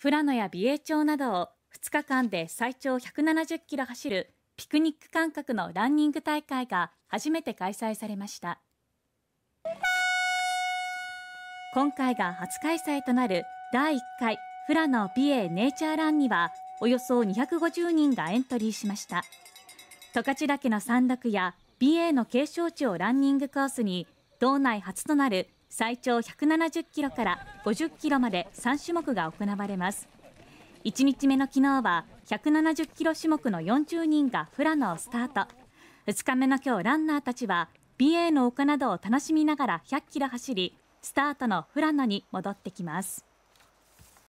富良野や美瑛町などを2日間で最長170キロ走るピクニック感覚のランニング大会が初めて開催されました今回が初開催となる第1回富良野美瑛ネイチャーランにはおよそ250人がエントリーしました十勝岳の山麓や美瑛の景勝地をランニングコースに道内初となる最長170キロから50キロまで3種目が行われます1日目の昨日は170キロ種目の40人がフラノをスタート2日目の今日ランナーたちは b a の丘などを楽しみながら100キロ走りスタートのフラノに戻ってきます